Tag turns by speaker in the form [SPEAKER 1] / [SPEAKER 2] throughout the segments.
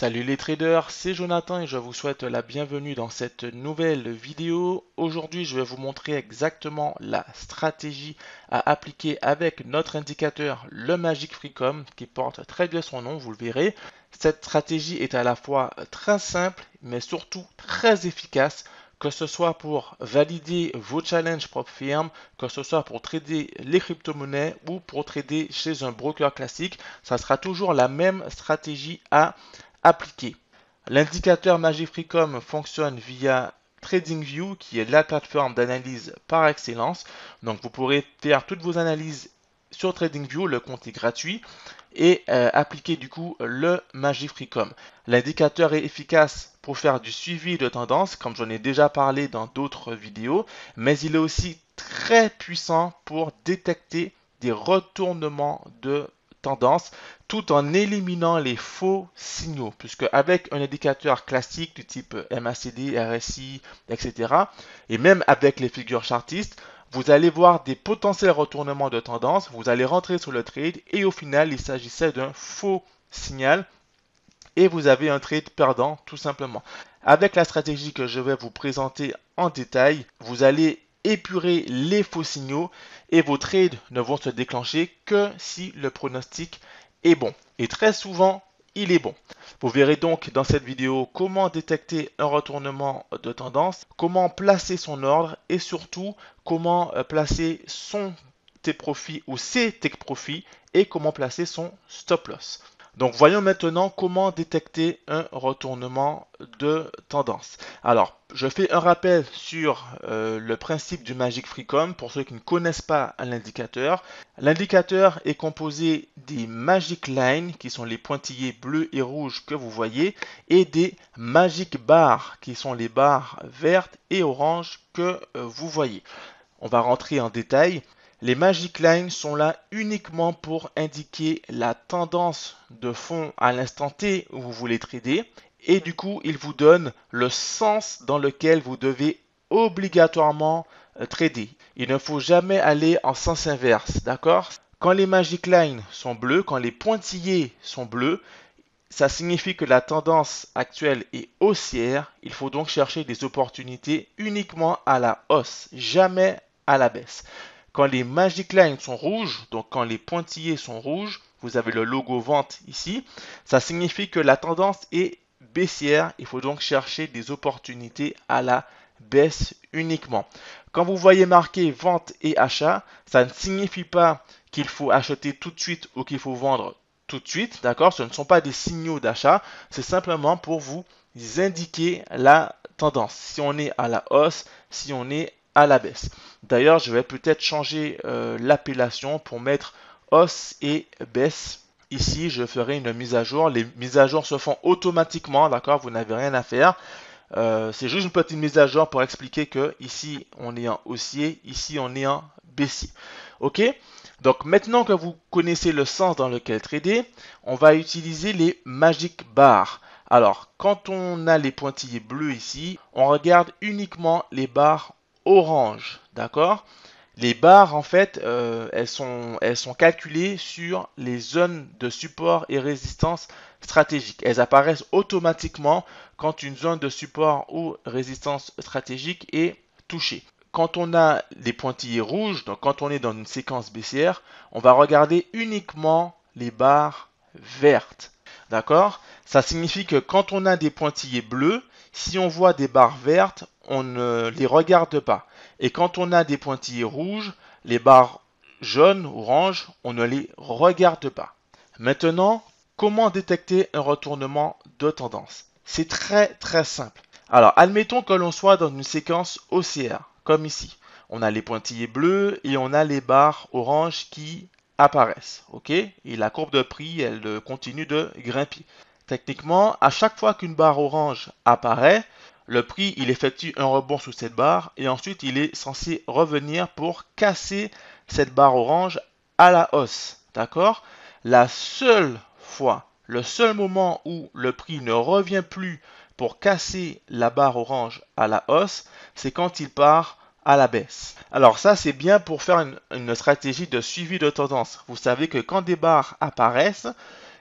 [SPEAKER 1] Salut les traders, c'est Jonathan et je vous souhaite la bienvenue dans cette nouvelle vidéo. Aujourd'hui, je vais vous montrer exactement la stratégie à appliquer avec notre indicateur le Magic Freecom qui porte très bien son nom, vous le verrez. Cette stratégie est à la fois très simple mais surtout très efficace que ce soit pour valider vos challenges propre firme, que ce soit pour trader les crypto-monnaies ou pour trader chez un broker classique, ça sera toujours la même stratégie à appliqué. L'indicateur Magifricom fonctionne via TradingView qui est la plateforme d'analyse par excellence. Donc vous pourrez faire toutes vos analyses sur TradingView, le compte est gratuit et euh, appliquer du coup le Magifricom. L'indicateur est efficace pour faire du suivi de tendance comme j'en ai déjà parlé dans d'autres vidéos, mais il est aussi très puissant pour détecter des retournements de tendance tout en éliminant les faux signaux, puisque avec un indicateur classique du type MACD, RSI, etc., et même avec les figures chartistes, vous allez voir des potentiels retournements de tendance, vous allez rentrer sur le trade et au final il s'agissait d'un faux signal et vous avez un trade perdant tout simplement. Avec la stratégie que je vais vous présenter en détail, vous allez épurer les faux signaux et vos trades ne vont se déclencher que si le pronostic est bon. Et très souvent, il est bon. Vous verrez donc dans cette vidéo comment détecter un retournement de tendance, comment placer son ordre et surtout comment euh, placer son T profit ou ses tech profits et comment placer son stop loss. Donc voyons maintenant comment détecter un retournement de tendance. Alors, je fais un rappel sur euh, le principe du Magic Freecom pour ceux qui ne connaissent pas l'indicateur. L'indicateur est composé des Magic Lines qui sont les pointillés bleus et rouges que vous voyez et des Magic Bars qui sont les barres vertes et oranges que euh, vous voyez. On va rentrer en détail. Les Magic Lines sont là uniquement pour indiquer la tendance de fond à l'instant T où vous voulez trader et du coup, ils vous donnent le sens dans lequel vous devez obligatoirement euh, trader. Il ne faut jamais aller en sens inverse, d'accord Quand les Magic Lines sont bleus, quand les pointillés sont bleus, ça signifie que la tendance actuelle est haussière. Il faut donc chercher des opportunités uniquement à la hausse, jamais à la baisse. Quand les Magic Lines sont rouges, donc quand les pointillés sont rouges, vous avez le logo vente ici, ça signifie que la tendance est baissière. Il faut donc chercher des opportunités à la baisse uniquement. Quand vous voyez marqué vente et achat, ça ne signifie pas qu'il faut acheter tout de suite ou qu'il faut vendre tout de suite, d'accord Ce ne sont pas des signaux d'achat, c'est simplement pour vous indiquer la tendance. Si on est à la hausse, si on est à la baisse. D'ailleurs, je vais peut-être changer euh, l'appellation pour mettre os et baisse. Ici, je ferai une mise à jour. Les mises à jour se font automatiquement, d'accord Vous n'avez rien à faire. Euh, c'est juste une petite mise à jour pour expliquer que ici on est en haussier, ici on est en baissier. Ok Donc maintenant que vous connaissez le sens dans lequel trader, on va utiliser les magic bars. Alors, quand on a les pointillés bleus ici, on regarde uniquement les barres orange, d'accord Les barres, en fait, euh, elles, sont, elles sont calculées sur les zones de support et résistance stratégique. Elles apparaissent automatiquement quand une zone de support ou résistance stratégique est touchée. Quand on a les pointillés rouges, donc quand on est dans une séquence baissière, on va regarder uniquement les barres vertes. D'accord Ça signifie que quand on a des pointillés bleus, si on voit des barres vertes, on ne les regarde pas. Et quand on a des pointillés rouges, les barres jaunes, oranges, on ne les regarde pas. Maintenant, comment détecter un retournement de tendance C'est très très simple. Alors, admettons que l'on soit dans une séquence OCR, comme ici. On a les pointillés bleus et on a les barres oranges qui apparaissent. OK Et la courbe de prix, elle euh, continue de grimper. Techniquement, à chaque fois qu'une barre orange apparaît, le prix, il effectue un rebond sous cette barre et ensuite il est censé revenir pour casser cette barre orange à la hausse. D'accord La seule fois, le seul moment où le prix ne revient plus pour casser la barre orange à la hausse, c'est quand il part à la baisse. Alors ça, c'est bien pour faire une, stratégie de suivi de tendance. Vous savez que quand des barres apparaissent,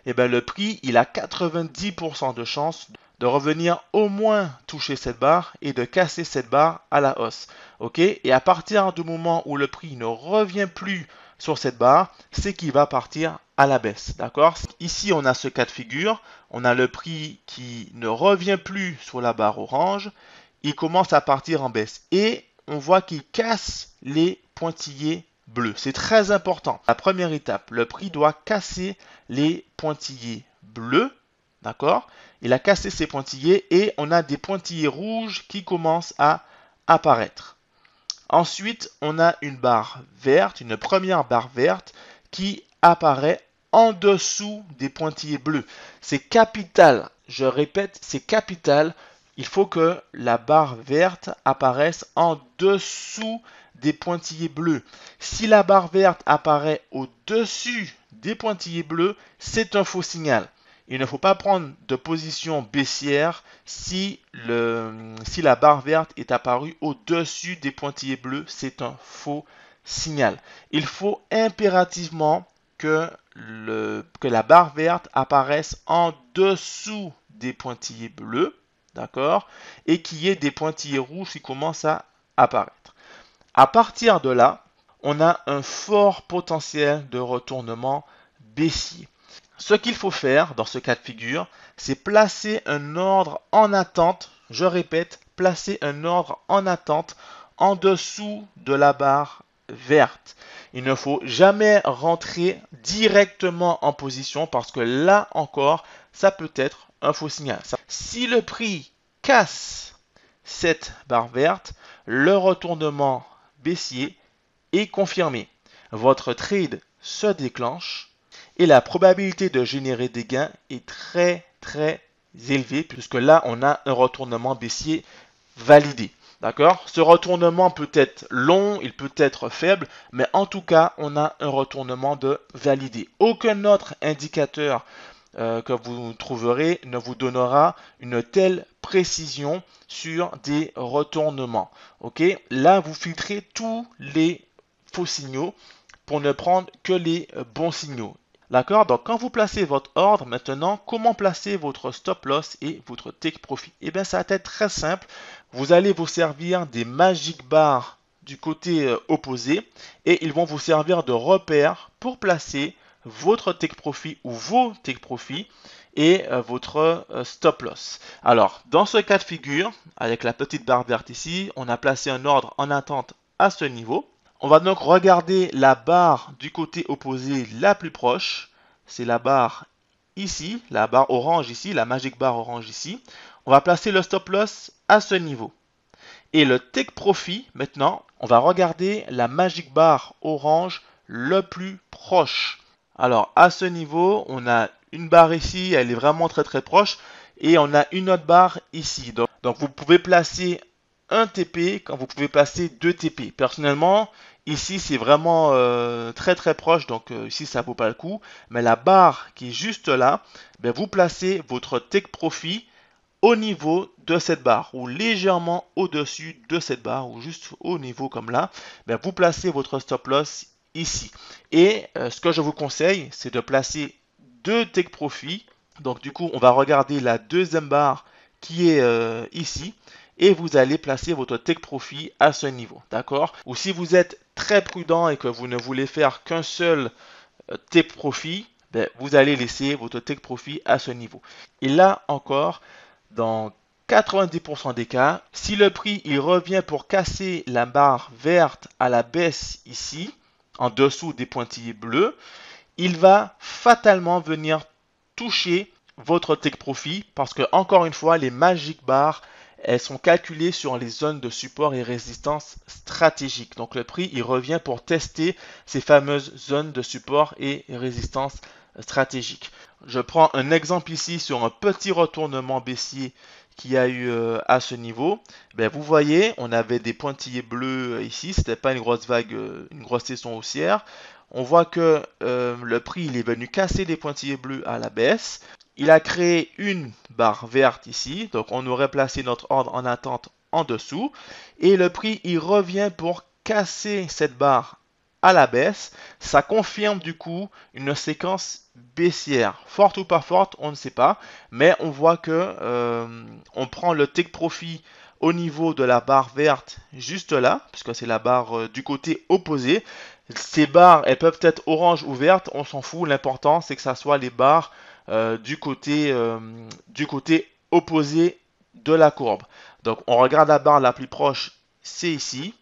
[SPEAKER 1] eh bien, le prix, il a 90% de chance de revenir au moins toucher cette barre et de casser cette barre à la hausse. Ok Et à partir du moment où le prix ne revient plus sur cette barre, c'est qu'il va partir à la baisse. D'accord Ici, on a ce cas de figure. On a le prix qui ne revient plus sur la barre orange. Il commence à partir en baisse. Et on voit qu'il casse les pointillés bleus. C'est très important. La première étape, le prix doit casser les pointillés bleus. D'accord il a cassé ses pointillés et on a des pointillés rouges qui commencent à apparaître. Ensuite, on a une barre verte, une première barre verte qui apparaît en dessous des pointillés bleus. C'est capital, je répète, c'est capital. Il faut que la barre verte apparaisse en dessous des pointillés bleus. Si la barre verte apparaît au-dessus des pointillés bleus, c'est un faux signal il ne faut pas prendre de position baissière si, la barre verte est apparue au-dessus des pointillés bleus. C'est un faux signal. Il faut impérativement que, que la barre verte apparaisse en dessous des pointillés bleus. D'accord Et qu'il y ait des pointillés rouges qui commencent à apparaître. À partir de là, on a un fort potentiel de retournement baissier. Ce qu'il faut faire dans ce cas de figure, c'est placer un ordre en attente, je répète, placer un ordre en attente en dessous de la barre verte. Il ne faut jamais rentrer directement en position parce que là encore, ça peut être un faux signal. Si le prix casse cette barre verte, le retournement baissier est confirmé. Votre trade se déclenche et la probabilité de générer des gains est très très élevée puisque là on a un retournement baissier validé. D'accord Ce retournement peut être long, il peut être faible, mais en tout cas, on a un retournement de validé. Aucun autre indicateur euh, que vous trouverez ne vous donnera une telle précision sur des retournements. Ok Là, vous filtrez tous les faux signaux pour ne prendre que les bons signaux. D'accord Donc quand vous placez votre ordre, maintenant, comment placer votre stop loss et votre take profit Eh bien, ça va être très simple. Vous allez vous servir des magic bars du côté euh, opposé et ils vont vous servir de repère pour placer votre take profit ou vos take profit et euh, votre euh, stop loss. Alors, dans ce cas de figure, avec la petite barre verte ici, on a placé un ordre en attente à ce niveau. On va donc regarder la barre du côté opposé la plus proche. C'est la barre ici, la barre orange ici, la magic bar orange ici. On va placer le stop loss à ce niveau. Et le take profit, maintenant, on va regarder la magic barre orange le plus proche. Alors à ce niveau, on a une barre ici, elle est vraiment très très proche. Et on a une autre barre ici. Donc, donc vous pouvez placer un TP quand vous pouvez placer deux TP. Personnellement, ici c'est vraiment euh, très très proche, donc euh, ici ça vaut pas le coup. Mais la barre qui est juste là, ben, vous placez votre take profit au niveau de cette barre ou légèrement au-dessus de cette barre ou juste au niveau comme là, ben, vous placez votre stop loss ici. Et euh, ce que je vous conseille, c'est de placer deux take profit. Donc du coup, on va regarder la deuxième barre qui est ici et vous allez placer votre take profit à ce niveau. D'accord Ou si vous êtes très prudent et que vous ne voulez faire qu'un seul euh, take profit, ben, vous allez laisser votre take profit à ce niveau. Et là encore, dans 90% des cas, si le prix il revient pour casser la barre verte à la baisse ici, en dessous des pointillés bleus, il va fatalement venir toucher votre take profit parce que encore une fois les magiques barres, elles sont calculées sur les zones de support et résistance stratégiques. Donc le prix, il revient pour tester ces fameuses zones de support et résistance stratégiques. Je prends un exemple ici sur un petit retournement baissier qu'il y a eu euh, à ce niveau. Ben, vous voyez, on avait des pointillés bleus euh, ici, ce n'était pas une grosse vague, euh, une grosse session haussière. On voit que le prix il est venu casser les pointillés bleus à la baisse. Il a créé une barre verte ici, donc on aurait placé notre ordre en attente en dessous. Et le prix, il revient pour casser cette barre à la baisse. Ça confirme du coup une séquence baissière. Forte ou pas forte, on ne sait pas. Mais on voit que euh, on prend le take profit au niveau de la barre verte juste là, puisque c'est la barre euh, du côté opposé. Ces barres, elles peuvent être orange ou verte, on s'en fout. L'important, c'est que ça soit les barres euh, euh, du, côté, opposé de la courbe. Donc on regarde la barre la plus proche, c'est ici.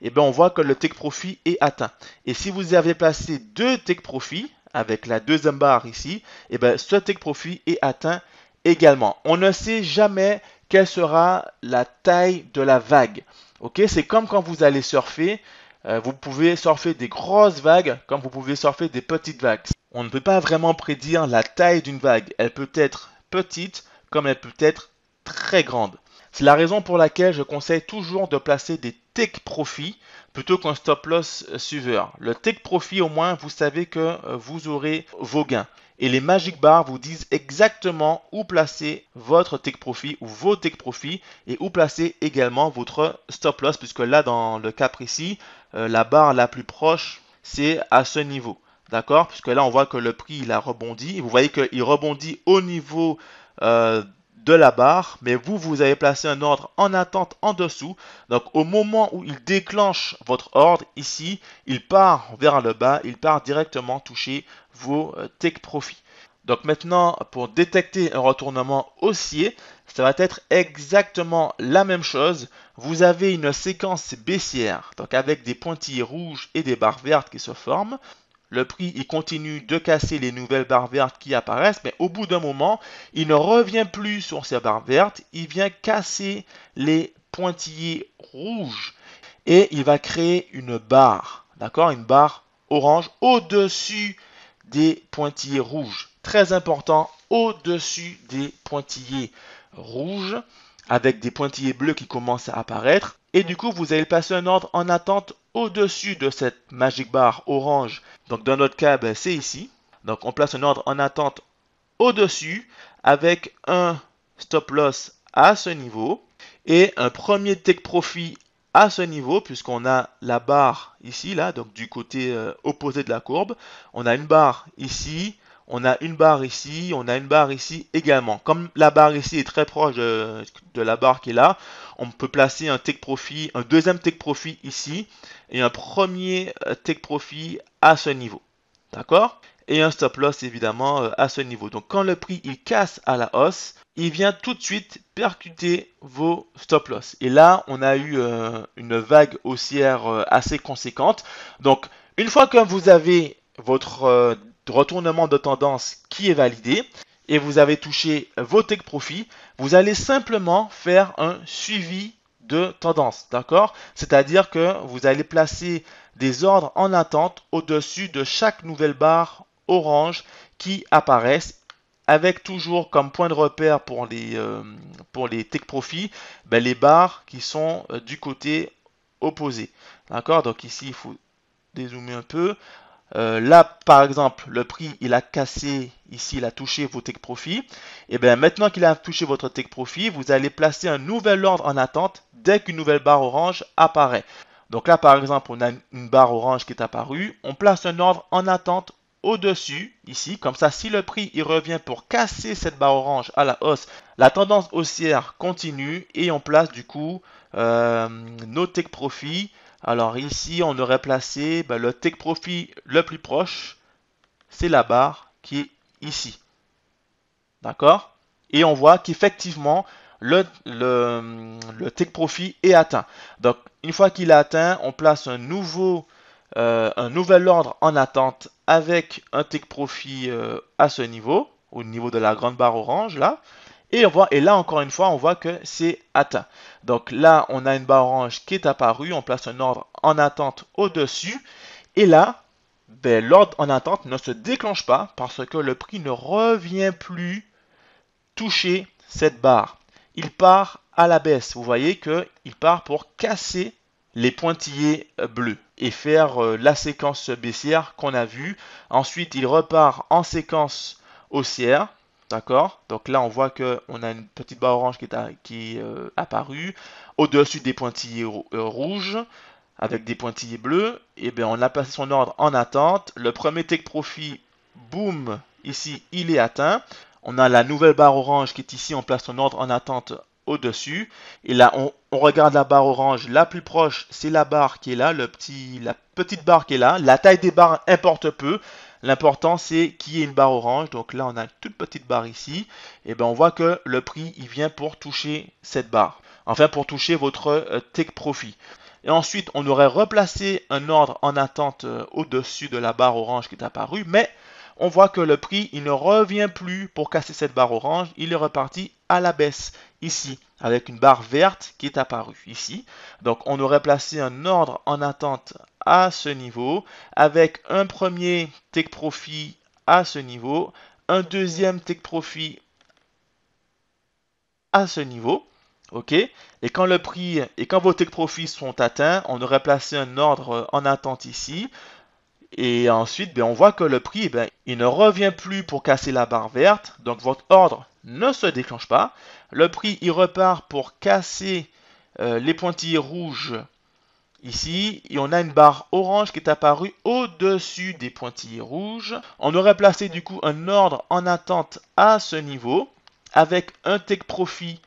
[SPEAKER 1] Et eh bien on voit que le take profit est atteint. Et si vous avez placé deux take profit avec la deuxième barre ici, et eh bien ce take profit est atteint également. On ne sait jamais quelle sera la taille de la vague. Ok, c'est comme quand vous allez surfer euh, vous pouvez surfer des grosses vagues comme vous pouvez surfer des petites vagues. On ne peut pas vraiment prédire la taille d'une vague. Elle peut être petite comme elle peut être très grande. C'est la raison pour laquelle je conseille toujours de placer des take profit plutôt qu'un stop loss suiveur. Le take profit au moins vous savez que euh, vous aurez vos gains. Et les magic bars vous disent exactement où placer votre take profit ou vos take profit et où placer également votre stop loss puisque là dans le cas précis euh, la barre la plus proche, c'est à ce niveau. D'accord Puisque là, on voit que le prix, il a rebondi. Vous voyez qu'il rebondit au niveau euh, de la barre. Mais vous, vous avez placé un ordre en attente en dessous. Donc, au moment où il déclenche votre ordre, ici, il part vers le bas. Il part directement toucher vos euh, take profits. Donc maintenant, pour détecter un retournement haussier, ça va être exactement la même chose vous avez une séquence baissière, donc avec des pointillés rouges et des barres vertes qui se forment. Le prix, il continue de casser les nouvelles barres vertes qui apparaissent, mais au bout d'un moment, il ne revient plus sur ces barres vertes, il vient casser les pointillés rouges et il va créer une barre, d'accord Une barre orange au-dessus des pointillés rouges. Très important, au-dessus des pointillés rouges avec des pointillés bleus qui commencent à apparaître. Et du coup, vous allez passer un ordre en attente au-dessus de cette magic bar orange. Donc dans notre cas, ben, c'est ici. Donc on place un ordre en attente au-dessus avec un stop loss à ce niveau et un premier take profit à ce niveau puisqu'on a la barre ici là donc du côté euh, opposé de la courbe on a une barre ici on a une barre ici, on a une barre ici également. Comme la barre ici est très proche de, la barre qui est là, on peut placer un take profit, un deuxième take profit ici et un premier euh, take profit à ce niveau. D'accord Et un stop loss évidemment euh, à ce niveau. Donc quand le prix il casse à la hausse, il vient tout de suite percuter vos stop loss. Et là, on a eu euh, une vague haussière assez conséquente. Donc une fois que vous avez votre retournement de tendance qui est validé et vous avez touché vos tech profits, vous allez simplement faire un suivi de tendance, d'accord C'est-à-dire que vous allez placer des ordres en attente au-dessus de chaque nouvelle barre orange qui apparaissent avec toujours comme point de repère pour les, euh, pour les tech profits ben, les barres qui sont euh, du côté opposé. D'accord Donc ici, il faut dézoomer un peu. Euh, là, par exemple, le prix, il a cassé, ici, il a touché vos Tech profit. Et eh bien, maintenant qu'il a touché votre Tech profit, vous allez placer un nouvel ordre en attente dès qu'une nouvelle barre orange apparaît. Donc là, par exemple, on a une barre orange qui est apparue. On place un ordre en attente au-dessus, ici. Comme ça, si le prix, il revient pour casser cette barre orange à la hausse, la tendance haussière continue et on place, du coup, euh, nos Tech profits alors ici, on aurait placé bah, le take profit le plus proche, c'est la barre qui est ici. D'accord Et on voit qu'effectivement, le, take profit est atteint. Donc, une fois qu'il est atteint, on place un nouveau euh, nouvel ordre en attente avec un take profit euh, à ce niveau, au niveau de la grande barre orange là. Et, voit, et là, encore une fois, on voit que c'est atteint. Donc là, on a une barre orange qui est apparue. On place un ordre en attente au-dessus. Et là, ben, l'ordre en attente ne se déclenche pas parce que le prix ne revient plus toucher cette barre. Il part à la baisse. Vous voyez qu'il part pour casser les pointillés euh, bleus et faire euh, la séquence baissière qu'on a vue. Ensuite, il repart en séquence haussière D'accord Donc là, on voit qu'on a une petite barre orange qui est, euh, apparue. Au-dessus des pointillés euh, rouges, avec des pointillés bleus, et eh bien on a placé son ordre en attente. Le premier take profit, boum, ici, il est atteint. On a la nouvelle barre orange qui est ici, on place son ordre en attente au-dessus. Et là, on, regarde la barre orange. La plus proche, c'est la barre qui est là, le petit, la petite barre qui est là. La taille des barres importe peu. L'important c'est qu'il y ait une barre orange. Donc là on a une toute petite barre ici. Et ben on voit que le prix il vient pour toucher cette barre. Enfin pour toucher votre euh, take profit. Et ensuite on aurait replacé un ordre en attente euh, au-dessus de la barre orange qui est apparue. Mais on voit que le prix il ne revient plus pour casser cette barre orange. Il est reparti à la baisse ici avec une barre verte qui est apparue ici. Donc on aurait placé un ordre en attente à ce niveau, avec un premier take profit à ce niveau, un deuxième take profit à ce niveau. OK Et quand le prix et quand vos take profits sont atteints, on aurait placé un ordre en attente ici. Et ensuite, ben, on voit que le prix, ben, il ne revient plus pour casser la barre verte. Donc votre ordre ne se déclenche pas. Le prix, il repart pour casser euh, les pointillés rouges Ici, on a une barre orange qui est apparue au-dessus des pointillés rouges. On aurait placé du coup un ordre en attente à ce niveau, avec un take profit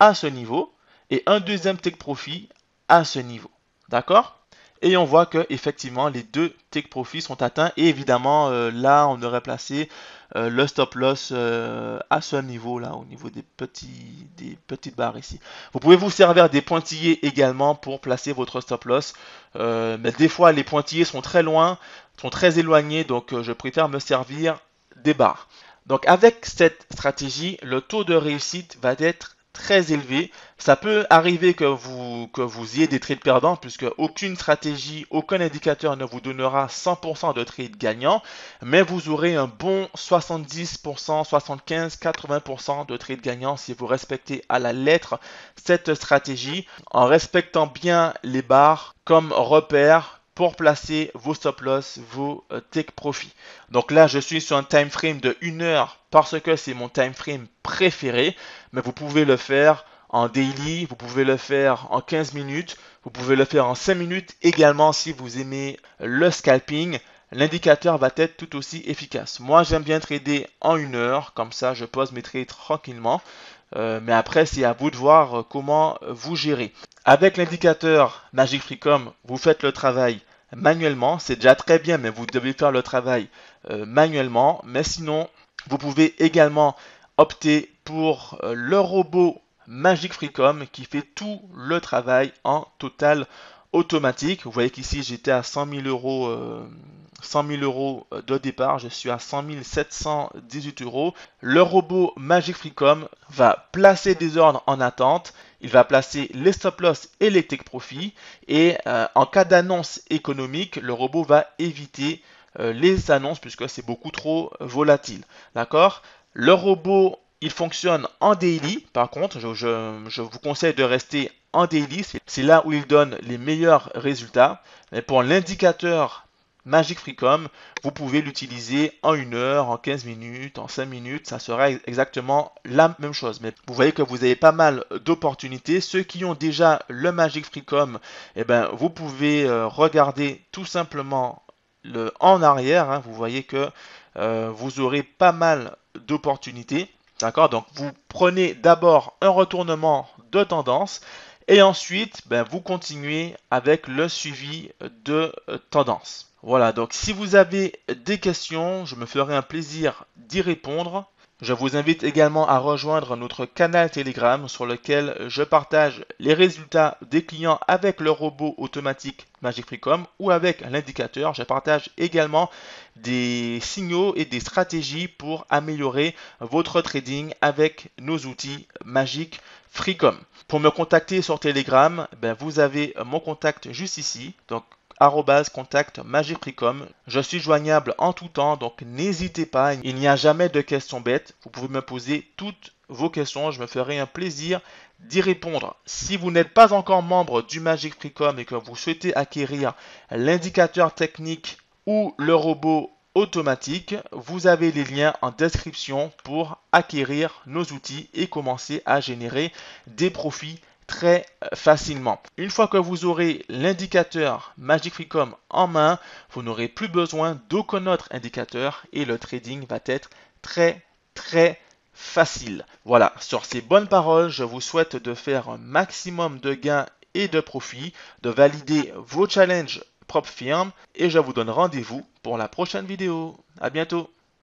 [SPEAKER 1] à ce niveau, et un deuxième take profit à ce niveau. D'accord et on voit que effectivement les deux take profits sont atteints. Et évidemment, euh, là, on aurait placé euh, le stop loss euh, à ce niveau là, au niveau des, petits, des petites barres ici. Vous pouvez vous servir des pointillés également pour placer votre stop loss. mais des fois, les pointillés sont très loin, sont très éloignés, donc je préfère me servir des barres. Donc avec cette stratégie, le taux de réussite va être très élevé. Ça peut arriver que vous, que vous ayez des trades perdants puisque aucune stratégie, aucun indicateur ne vous donnera 100% de trades gagnants, mais vous aurez un bon 70%, 75%, 80% de trades gagnants si vous respectez à la lettre cette stratégie en respectant bien les barres comme repère pour placer vos stop loss, vos euh, take profit. Donc là, je suis sur un time frame de 1 heure parce que c'est mon time frame préféré, mais vous pouvez le faire en daily, vous pouvez le faire en 15 minutes, vous pouvez le faire en 5 minutes également si vous aimez le scalping. L'indicateur va être tout aussi efficace. Moi, j'aime bien trader en 1 heure, comme ça je pose mes trades tranquillement. Euh, mais après, c'est à vous de voir euh, comment vous gérez. Avec l'indicateur Magic Freecom, vous faites le travail manuellement. C'est déjà très bien, mais vous devez faire le travail euh, manuellement. Mais sinon, vous pouvez également opter pour le robot Magic Freecom qui fait tout le travail en total automatique. Vous voyez qu'ici j'étais à 100 000 euros, 100 euh, 000 euros euh, de départ, je suis à 100 718 euros. Le robot Magic Freecom va placer des ordres en attente. Il va placer les stop loss et les take profit. Et euh, en cas d'annonce économique, le robot va éviter les annonces puisque c'est beaucoup trop volatile. D'accord Le robot il fonctionne en daily. Par contre, je, je, vous conseille de rester en daily, c'est là où il donne les meilleurs résultats. Mais pour l'indicateur Magic Freecom, vous pouvez l'utiliser en 1 heure, en 15 minutes, en 5 minutes, ça sera exactement la même chose. Mais vous voyez que vous avez pas mal d'opportunités. Ceux qui ont déjà le Magic Freecom, eh ben, vous pouvez euh, regarder tout simplement le, en arrière. Hein. Vous voyez que euh, vous aurez pas mal d'opportunités. D'accord Donc vous prenez d'abord un retournement de tendance et ensuite, ben, vous continuez avec le suivi de euh, tendance. Voilà, donc si vous avez des questions, je me ferai un plaisir d'y répondre. Je vous invite également à rejoindre notre canal Telegram sur lequel je partage les résultats des clients avec le robot automatique Magic Freecom ou avec l'indicateur. Je partage également des signaux et des stratégies pour améliorer votre trading avec nos outils Magic Freecom. Pour me contacter sur Telegram, ben, vous avez mon contact juste ici. Je suis joignable en tout temps, donc n'hésitez pas, il n'y a jamais de questions bêtes. Vous pouvez me poser toutes vos questions, je me ferai un plaisir d'y répondre. Si vous n'êtes pas encore membre du Magic Freecom et que vous souhaitez acquérir l'indicateur technique ou le robot automatique, vous avez les liens en description pour acquérir nos outils et commencer à générer des profits très euh, facilement. Une fois que vous aurez l'indicateur Magic Freecom en main, vous n'aurez plus besoin d'aucun autre indicateur et le trading va être très très facile. Voilà, sur ces bonnes paroles, je vous souhaite de faire un maximum de gains et de profits, de valider vos challenges propre firme et je vous donne rendez-vous pour la prochaine vidéo. À bientôt.